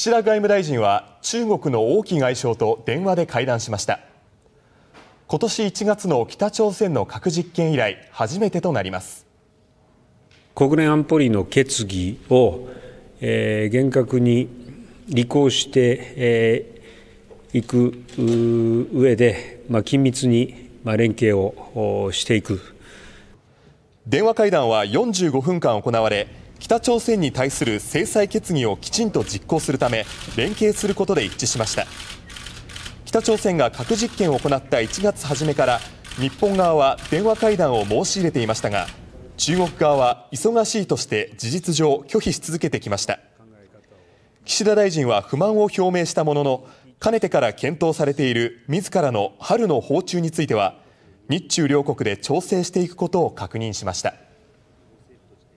岸田外務大臣は中国の王毅外相と電話で会談しました今年1月の北朝鮮の核実験以来初めてとなります国連安保理の決議を、えー、厳格に履行して、えー、いく上で、まあ、緊密に、まあ、連携をしていく電話会談は45分間行われ北朝鮮に対する制裁決議をきちんと実行するため連携することで一致しました北朝鮮が核実験を行った1月初めから日本側は電話会談を申し入れていましたが中国側は忙しいとして事実上拒否し続けてきました岸田大臣は不満を表明したもののかねてから検討されている自らの春の訪中については日中両国で調整していくことを確認しました。